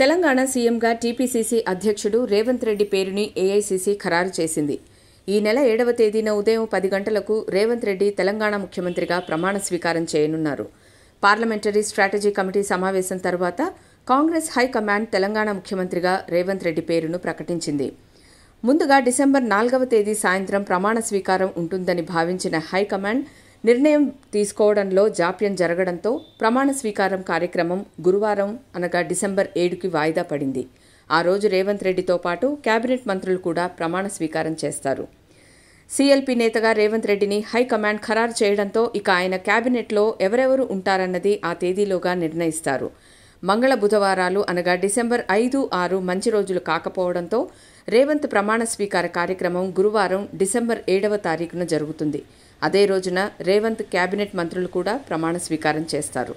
తెలంగాణ సీఎంగా టీపీసీసీ అధ్యక్షుడు రేవంత్ రెడ్డి పేరుని ఏఐసీసీ ఖరారు చేసింది ఈ నెల ఏడవ తేదీన ఉదయం పది గంటలకు రేవంత్ రెడ్డి తెలంగాణ ముఖ్యమంత్రిగా ప్రమాణ స్వీకారం చేయనున్నారు పార్లమెంటరీ స్ట్రాటజీ కమిటీ సమావేశం తర్వాత కాంగ్రెస్ హైకమాండ్ తెలంగాణ ముఖ్యమంత్రిగా రేవంత్ రెడ్డి పేరును ప్రకటించింది ముందుగా డిసెంబర్ నాలుగవ తేదీ సాయంత్రం ప్రమాణ స్వీకారం ఉంటుందని భావించిన హైకమాండ్ నిర్ణయం తీసుకోవడంలో జాప్యం జరగడంతో ప్రమాణ స్వీకారం కార్యక్రమం గురువారం అనగా డిసెంబర్ ఏడుకి వాయిదా పడింది ఆ రోజు రేవంత్ రెడ్డితో పాటు కేబినెట్ మంత్రులు కూడా ప్రమాణ స్వీకారం చేస్తారు సీఎల్పీ నేతగా రేవంత్ రెడ్డిని హైకమాండ్ ఖరారు చేయడంతో ఇక ఆయన కేబినెట్లో ఎవరెవరు ఉంటారన్నది ఆ తేదీలోగా నిర్ణయిస్తారు మంగళ బుధవారాలు అనగా డిసెంబర్ ఐదు ఆరు మంచి రోజులు కాకపోవడంతో రేవంత్ ప్రమాణ స్వీకార కార్యక్రమం గురువారం డిసెంబర్ ఏడవ తారీఖున జరుగుతుంది అదే రోజున రేవంత్ కేబినెట్ మంత్రులు కూడా ప్రమాణ స్వీకారం చేస్తారు